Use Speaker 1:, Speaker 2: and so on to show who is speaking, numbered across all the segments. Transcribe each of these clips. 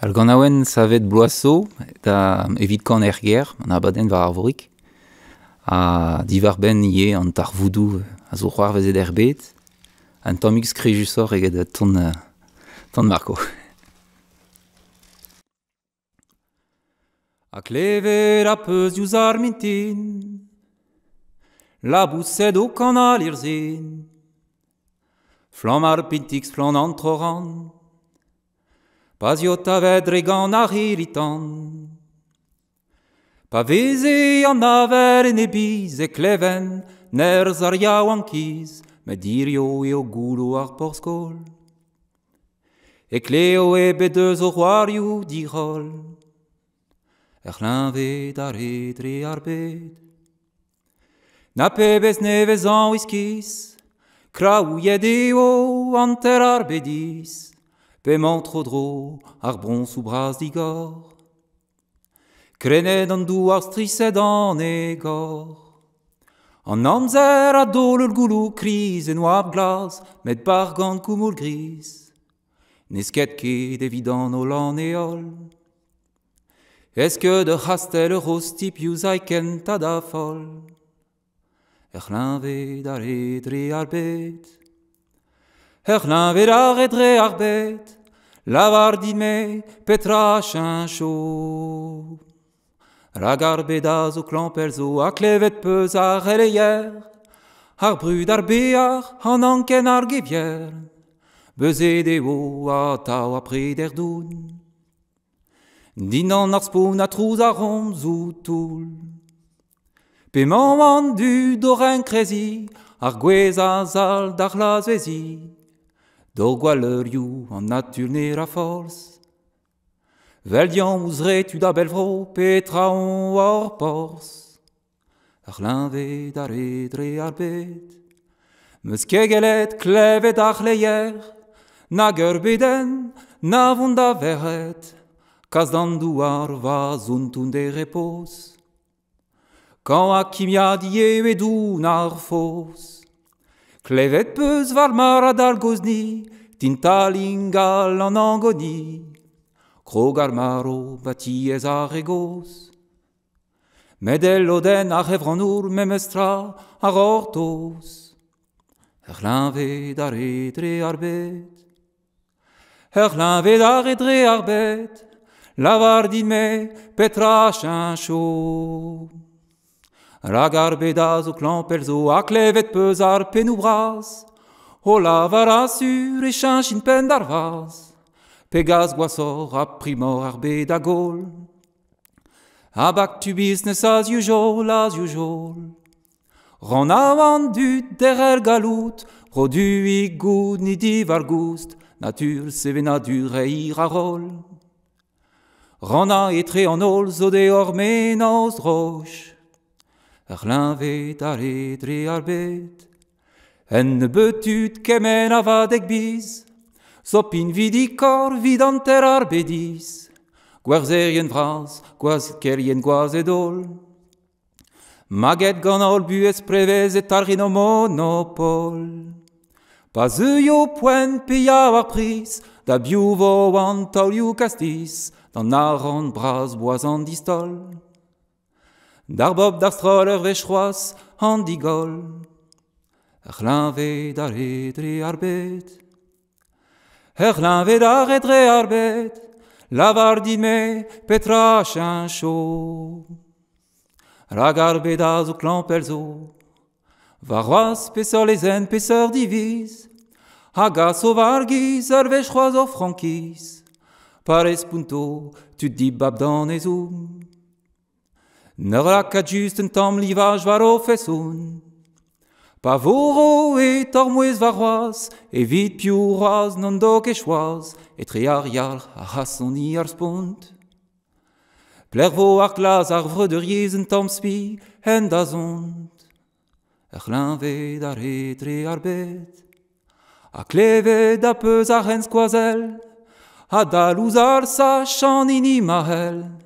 Speaker 1: Al gant aouen savet bloasso, da evit kan er ger, an abaden war arvorik, a divar ben ie an tar voudou a zo c'hoar vezet er bet, an tamik skrijusor eget da ton, euh, ton Marco. A klever a peus diouz ar mintin, la bousset o kanal al hir-zin, flam ar pintik splan an tro-ran, Pas yo ta vedre gant ar hiritan. Pa veze an aver en ebiz e kleven, ner zar ya wankiz, me dir yo eo goulou ar porskol. E kleo e be deus o roar dirol Er l'an ve ar bed. Na pe bez nevez an wiskiz, kraou eo an ter ar bediz Pement tro dro, ar bron ou bras digor. Krened an dou ar strised an egor. An amzer a dol ul goulou kriz en oab glas, met bar gant koumoul gris. Nesket ket evidant o lan eol. Eske de rastel ur ostip yuz aiken ta da fol. Er ved ar redre ar bet. Er ved ar redre ar bet. lavar din me petra chan cho la garbe zo clan zo a klevet peus a releyer ar bru ar beach an anken ar gibier beze de wo a ta a pri der doun din an ar spoun a trouz a rom zo toul pe man du doren krezi ar gwez a zal dar la zvezid D'où en natur a force. Veldian tu da belvro petra on pors. Ar linve da redre ar arbet, Meus kegelet klevet ar na na vunda verret, zuntun de repos. Quand a kimia die vedu nar Klevet peus var mar a al gozni, lingal an angoni. Krog ar mar o ez a regoz. medel el loden ar revran ur Er ved ar e ar bet. Er l'an ved ar ar bet. Lavar din me petra chan La garbe da zo clan pelzo er zo a klevet pezar ar penou bras O la vara sur e chanj in pen d'ar vaz Pegaz gwasor a primor ar be da gol A bak tu sa a ziu jol, a jol Ron a dut der er galout Ro e goud ni di var goust Natur se vena du reir ar rol Ron a etre an ol zo de or menos roche Ar l'invet ar l'edri ar bet En ne betut kemen ava deg biz Sop in vidikor vid an ter ar bediz Gwer zer vraz, gwaz gwaz edol Maget gant ol buez ez prevez et ar rin monopol Pa ze yo poen pe ya war pris Da biu vo an tol kastis Dan ar an braz boaz an distol D'Arbob, d'arstroler dar handigol. Erlin ve et arbet. Erlin ve arbet. petra Ragar zo clan pelzo. Varroas pesor les en pesor divise. vargis ar Spunto, tu di babdan Ne rak just un tamm livaj war o fesun Pa voro e tor mouez war oaz, evit piu oaz non do ke choaz, e tre ar yal a rason i ar spont. Pler vo ar glas ar vre de riez un tamm spi, en da zont. Ar l'invet ar e tre ar bet, a kleve da peus ar en skoazel a dalouz ar sa chan inimahel.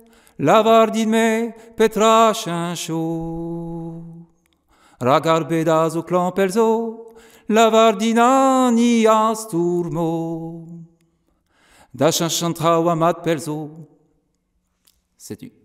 Speaker 1: Lavar din me petra anșo. Ragar bedaz clan pelzo, lavar din ani asturmo. Dașan mat pelzo. C'est